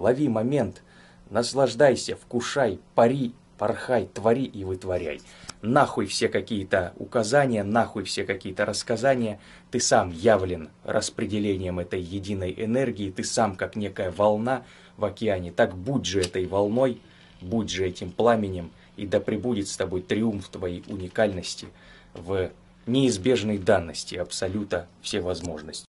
лови момент, наслаждайся, вкушай, пари, порхай, твори и вытворяй. Нахуй все какие-то указания, нахуй все какие-то рассказания. Ты сам явлен распределением этой единой энергии, ты сам как некая волна в океане. Так будь же этой волной, будь же этим пламенем, и да пребудет с тобой триумф твоей уникальности в неизбежной данности абсолюта всевозможности.